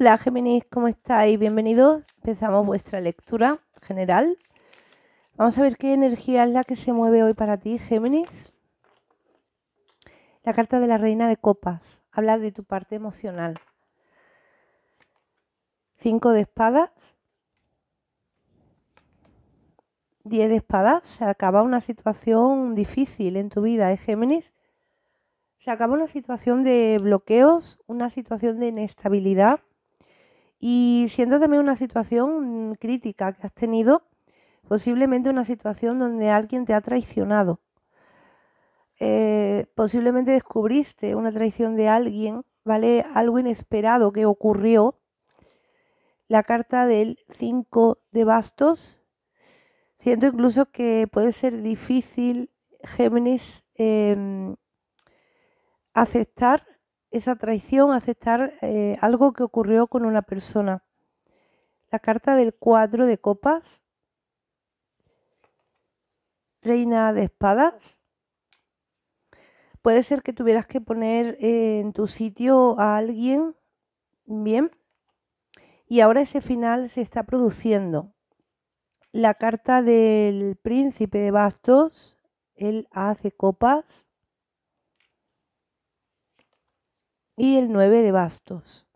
Hola Géminis, ¿cómo estáis? Bienvenidos. Empezamos vuestra lectura general. Vamos a ver qué energía es la que se mueve hoy para ti, Géminis. La carta de la reina de copas habla de tu parte emocional. Cinco de espadas. Diez de espadas. Se acaba una situación difícil en tu vida, ¿eh, Géminis? Se acaba una situación de bloqueos, una situación de inestabilidad y siendo también una situación crítica que has tenido, posiblemente una situación donde alguien te ha traicionado. Eh, posiblemente descubriste una traición de alguien, ¿vale? Algo inesperado que ocurrió. La carta del 5 de bastos. Siento incluso que puede ser difícil, Géminis, em, aceptar esa traición, aceptar eh, algo que ocurrió con una persona. La carta del cuadro de copas, reina de espadas. Puede ser que tuvieras que poner eh, en tu sitio a alguien, bien, y ahora ese final se está produciendo. La carta del príncipe de bastos, él hace copas, y el 9 de bastos.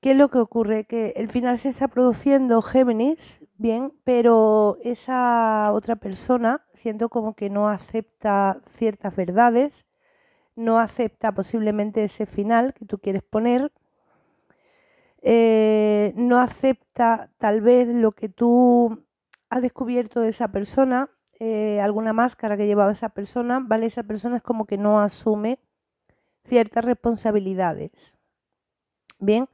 ¿Qué es lo que ocurre? Que el final se está produciendo Géminis, bien, pero esa otra persona siento como que no acepta ciertas verdades, no acepta posiblemente ese final que tú quieres poner, eh, no acepta tal vez lo que tú has descubierto de esa persona, eh, alguna máscara que llevaba esa persona, ¿vale? Esa persona es como que no asume ciertas responsabilidades. Bien,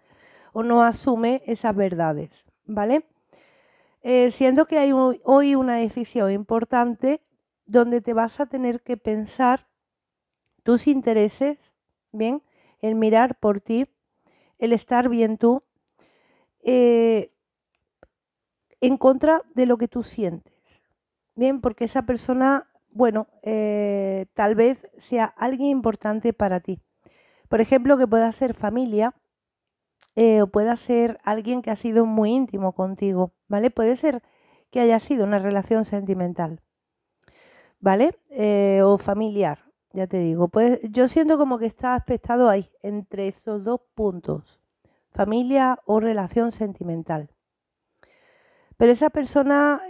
o no asume esas verdades, ¿vale? Eh, siento que hay hoy una decisión importante donde te vas a tener que pensar tus intereses, ¿bien? El mirar por ti, el estar bien tú, eh, en contra de lo que tú sientes, ¿bien? Porque esa persona bueno, eh, tal vez sea alguien importante para ti. Por ejemplo, que pueda ser familia eh, o pueda ser alguien que ha sido muy íntimo contigo, ¿vale? Puede ser que haya sido una relación sentimental, ¿vale? Eh, o familiar, ya te digo. Pues yo siento como que está aspectado ahí, entre esos dos puntos, familia o relación sentimental. Pero esa persona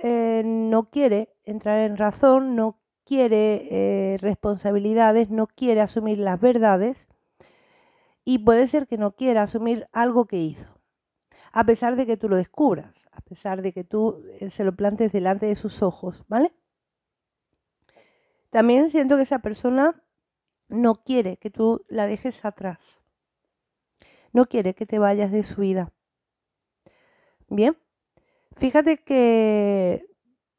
no quiere entrar en razón, no quiere eh, responsabilidades, no quiere asumir las verdades y puede ser que no quiera asumir algo que hizo. A pesar de que tú lo descubras, a pesar de que tú eh, se lo plantes delante de sus ojos, ¿vale? También siento que esa persona no quiere que tú la dejes atrás. No quiere que te vayas de su vida. Bien, fíjate que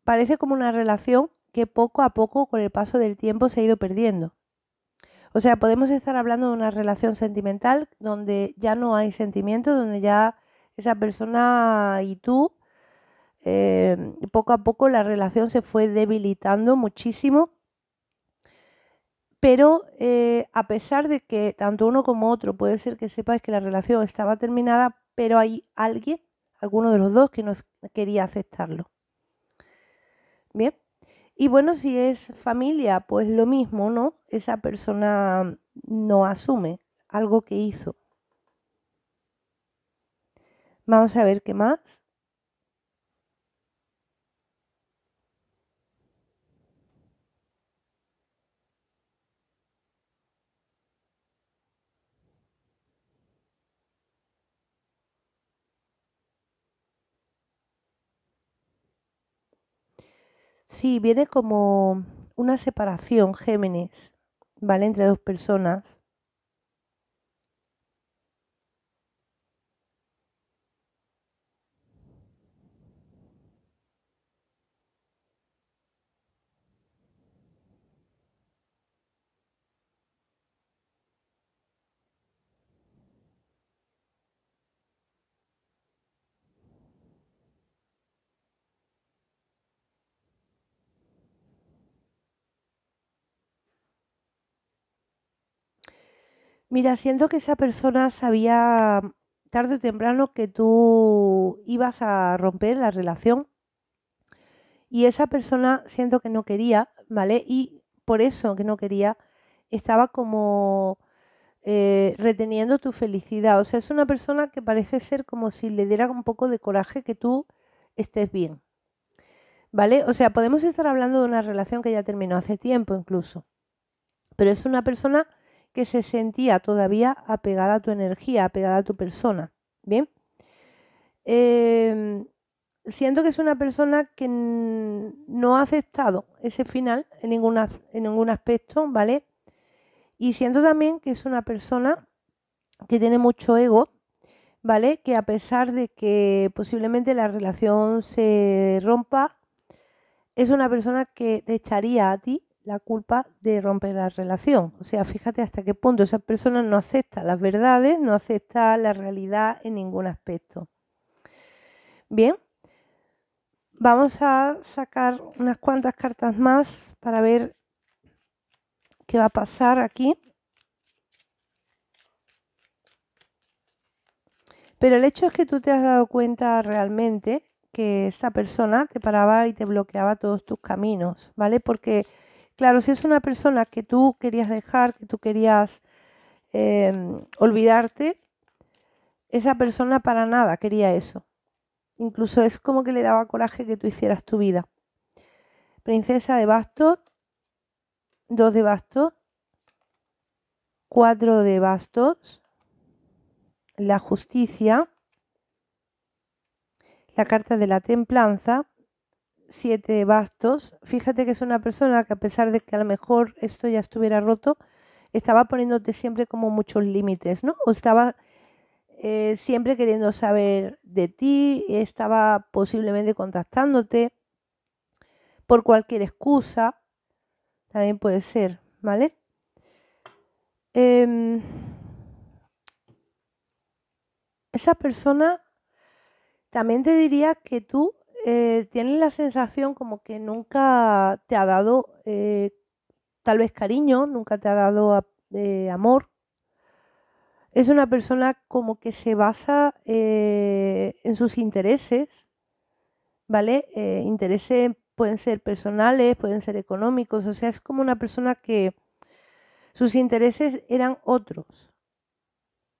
parece como una relación que poco a poco con el paso del tiempo se ha ido perdiendo. O sea, podemos estar hablando de una relación sentimental donde ya no hay sentimiento, donde ya esa persona y tú, em, poco a poco la relación se fue debilitando muchísimo. Pero eh, a pesar de que tanto uno como otro puede ser que sepáis que la relación estaba terminada, pero hay alguien, alguno de los dos, que no quería aceptarlo. Bien. Y bueno, si es familia, pues lo mismo, ¿no? Esa persona no asume algo que hizo. Vamos a ver qué más. Sí, viene como una separación, Géminis, ¿vale? Entre dos personas. Mira, siento que esa persona sabía mm, tarde o temprano que tú ibas a romper la relación y esa persona siento que no quería, ¿vale? Y por eso que no quería, estaba como eh, reteniendo tu felicidad. O sea, es una persona que parece ser como si le diera un poco de coraje que tú estés bien. ¿Vale? O sea, podemos estar hablando de una relación que ya terminó hace tiempo incluso. Pero es una persona que se sentía todavía apegada a tu energía, apegada a tu persona. Bien. Em, siento que es una persona que no ha aceptado ese final en, ninguna, en ningún aspecto, ¿vale? Y siento también que es una persona que tiene mucho ego, ¿vale? Que a pesar de que posiblemente la relación se rompa, es una persona que te echaría a ti la culpa de romper la relación. O sea, fíjate hasta qué punto esa persona no acepta las verdades, no acepta la realidad en ningún aspecto. Bien, vamos a sacar unas cuantas cartas más para ver qué va a pasar aquí. Pero el hecho es que tú te has dado cuenta realmente que esa persona te paraba y te bloqueaba todos tus caminos, ¿vale? Porque Claro, si es una persona que tú querías dejar, que tú querías em, olvidarte, esa persona para nada quería eso. Incluso es como que le daba coraje que tú hicieras tu vida. Princesa de bastos, dos de bastos, cuatro de bastos, la justicia, la carta de la templanza, siete bastos, fíjate que es una persona que a pesar de que a lo mejor esto ya estuviera roto, estaba poniéndote siempre como muchos límites, ¿no? O estaba eh, siempre queriendo saber de ti, estaba posiblemente contactándote por cualquier excusa, también puede ser, ¿vale? Em, esa persona también te diría que tú eh, tienes la sensación como que nunca te ha dado eh, tal vez cariño, nunca te ha dado eh, amor. Es una persona como que se basa eh, en sus intereses, ¿vale? intereses pueden ser personales, pueden ser económicos, o sea, es como una persona que sus intereses eran otros,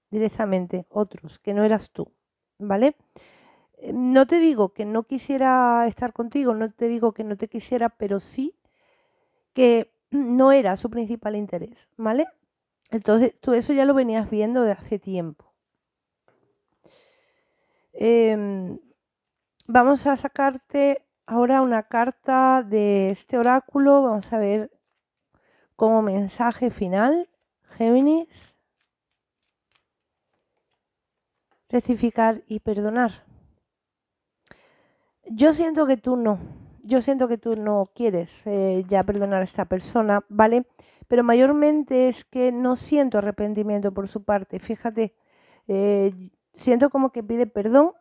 directamente otros, que no eras tú, ¿vale? no te digo que no quisiera estar contigo, no te digo que no te quisiera, pero sí que no era su principal interés, ¿vale? Entonces, tú eso ya lo venías viendo de hace tiempo. Em, vamos a sacarte ahora una carta de este oráculo. Vamos a ver como mensaje final, Géminis. Rectificar y perdonar yo siento que tú no, yo siento que tú no quieres eh, ya perdonar a esta persona, ¿vale? Pero mayormente es que no siento arrepentimiento por su parte, fíjate, eh, siento como que pide perdón,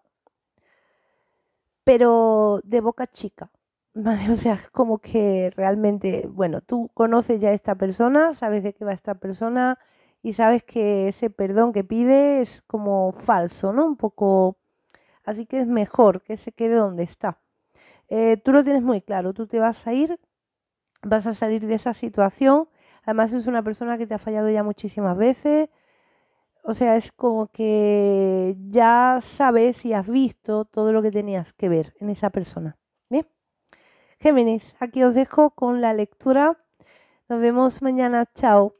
pero de boca chica. ¿vale? O sea, como que realmente, bueno, tú conoces ya a esta persona, sabes de qué va esta persona y sabes que ese perdón que pide es como falso, ¿no? Un poco Así que es mejor que se quede donde está. Eh, tú lo tienes muy claro, tú te vas a ir, vas a salir de esa situación. Además es una persona que te ha fallado ya muchísimas veces. O sea, es como que ya sabes y has visto todo lo que tenías que ver en esa persona. Bien. Géminis, aquí os dejo con la lectura. Nos vemos mañana. Chao.